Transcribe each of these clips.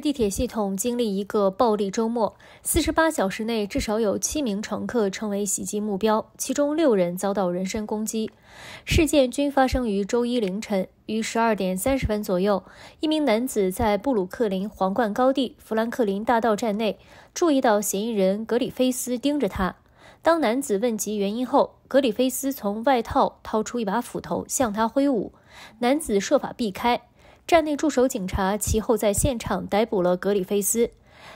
地铁系统经历一个暴力周末，四十八小时内至少有七名乘客成为袭击目标，其中六人遭到人身攻击。事件均发生于周一凌晨，于十二点三十分左右，一名男子在布鲁克林皇冠高地弗兰克林大道站内注意到嫌疑人格里菲斯盯着他。当男子问及原因后，格里菲斯从外套掏出一把斧头向他挥舞，男子设法避开。站内驻守警察，其后在现场逮捕了格里菲斯。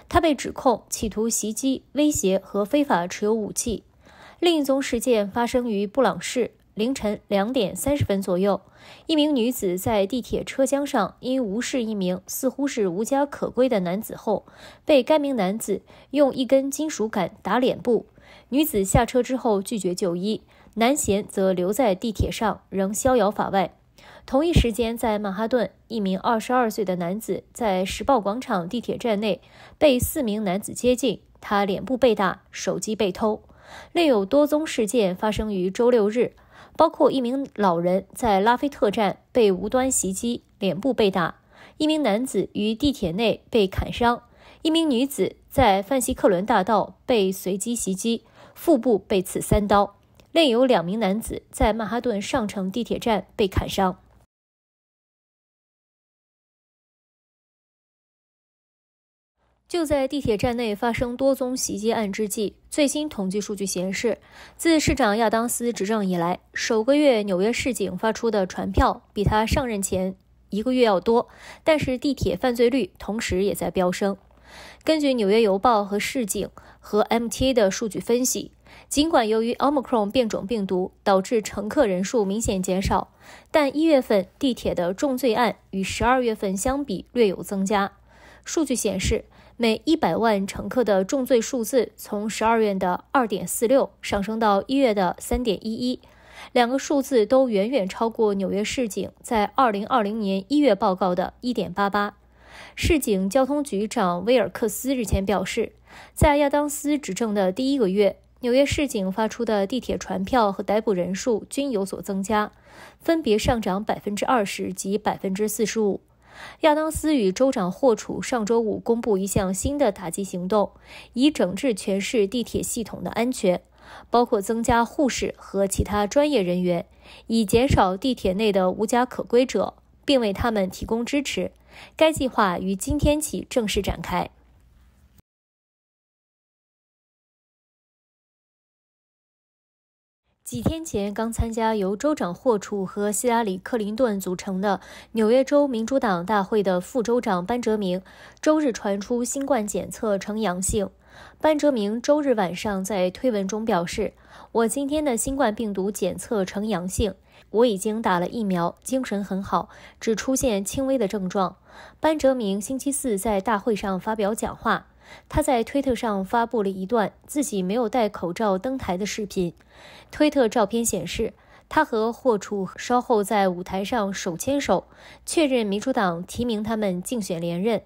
他被指控企图袭击、威胁和非法持有武器。另一宗事件发生于布朗市凌晨两点三十分左右，一名女子在地铁车厢上因无视一名似乎是无家可归的男子后，被该名男子用一根金属杆打脸部。女子下车之后拒绝就医，男嫌则留在地铁上仍逍遥法外。同一时间，在曼哈顿，一名22岁的男子在时报广场地铁站内被四名男子接近，他脸部被打，手机被偷。另有多宗事件发生于周六日，包括一名老人在拉菲特站被无端袭击，脸部被打；一名男子于地铁内被砍伤；一名女子在范西克伦大道被随机袭击，腹部被刺三刀。另有两名男子在曼哈顿上城地铁站被砍伤。就在地铁站内发生多宗袭击案之际，最新统计数据显示，自市长亚当斯执政以来，首个月纽约市警发出的传票比他上任前一个月要多，但是地铁犯罪率同时也在飙升。根据《纽约邮报》和市警和 MTA 的数据分析，尽管由于奥 r 克 n 变种病毒导致乘客人数明显减少，但一月份地铁的重罪案与十二月份相比略有增加。数据显示。每一百万乘客的重罪数字从十二月的二点四六上升到一月的三点一一，两个数字都远远超过纽约市警在二零二零年一月报告的一点八八。市警交通局长威尔克斯日前表示，在亚当斯执政的第一个月，纽约市警发出的地铁传票和逮捕人数均有所增加，分别上涨百分之二十及百分之四十五。亚当斯与州长霍楚上周五公布一项新的打击行动，以整治全市地铁系统的安全，包括增加护士和其他专业人员，以减少地铁内的无家可归者，并为他们提供支持。该计划于今天起正式展开。几天前刚参加由州长霍楚和希拉里·克林顿组成的纽约州民主党大会的副州长班哲明，周日传出新冠检测呈阳性。班哲明周日晚上在推文中表示：“我今天的新冠病毒检测呈阳性，我已经打了疫苗，精神很好，只出现轻微的症状。”班哲明星期四在大会上发表讲话。他在推特上发布了一段自己没有戴口罩登台的视频。推特照片显示，他和霍楚稍后在舞台上手牵手，确认民主党提名他们竞选连任。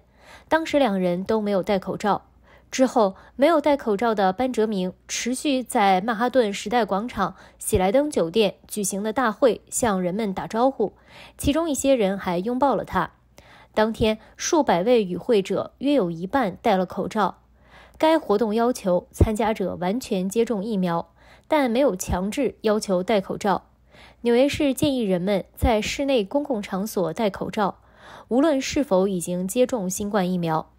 当时两人都没有戴口罩。之后，没有戴口罩的班哲明持续在曼哈顿时代广场喜来登酒店举行的大会向人们打招呼，其中一些人还拥抱了他。当天，数百位与会者，约有一半戴了口罩。该活动要求参加者完全接种疫苗，但没有强制要求戴口罩。纽约市建议人们在室内公共场所戴口罩，无论是否已经接种新冠疫苗。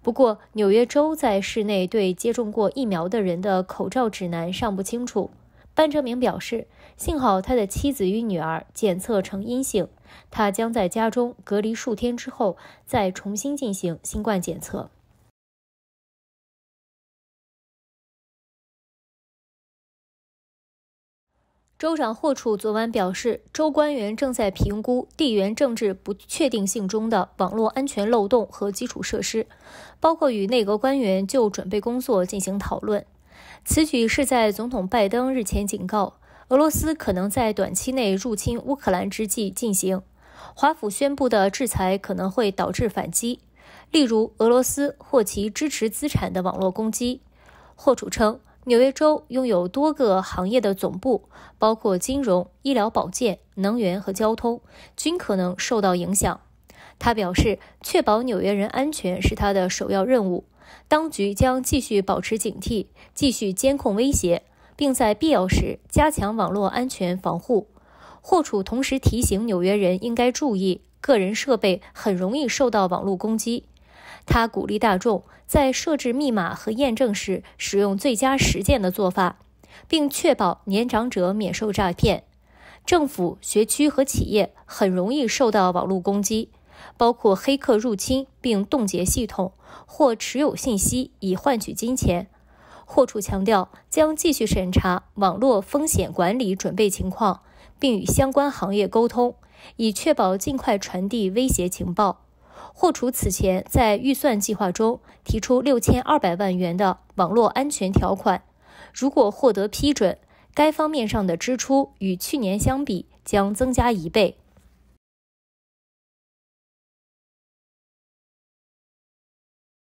不过，纽约州在室内对接种过疫苗的人的口罩指南尚不清楚。班哲明表示，幸好他的妻子与女儿检测呈阴性。他将在家中隔离数天之后，再重新进行新冠检测。州长霍楚昨晚表示，州官员正在评估地缘政治不确定性中的网络安全漏洞和基础设施，包括与内阁官员就准备工作进行讨论。此举是在总统拜登日前警告。俄罗斯可能在短期内入侵乌克兰之际进行。华府宣布的制裁可能会导致反击，例如俄罗斯或其支持资产的网络攻击。霍楚称，纽约州拥有多个行业的总部，包括金融、医疗保健、能源和交通，均可能受到影响。他表示，确保纽约人安全是他的首要任务。当局将继续保持警惕，继续监控威胁。并在必要时加强网络安全防护。霍楚同时提醒纽约人应该注意，个人设备很容易受到网络攻击。他鼓励大众在设置密码和验证时使用最佳实践的做法，并确保年长者免受诈骗。政府、学区和企业很容易受到网络攻击，包括黑客入侵并冻结系统，或持有信息以换取金钱。霍楚强调，将继续审查网络风险管理准备情况，并与相关行业沟通，以确保尽快传递威胁情报。霍楚此前在预算计划中提出六千二百万元的网络安全条款，如果获得批准，该方面上的支出与去年相比将增加一倍。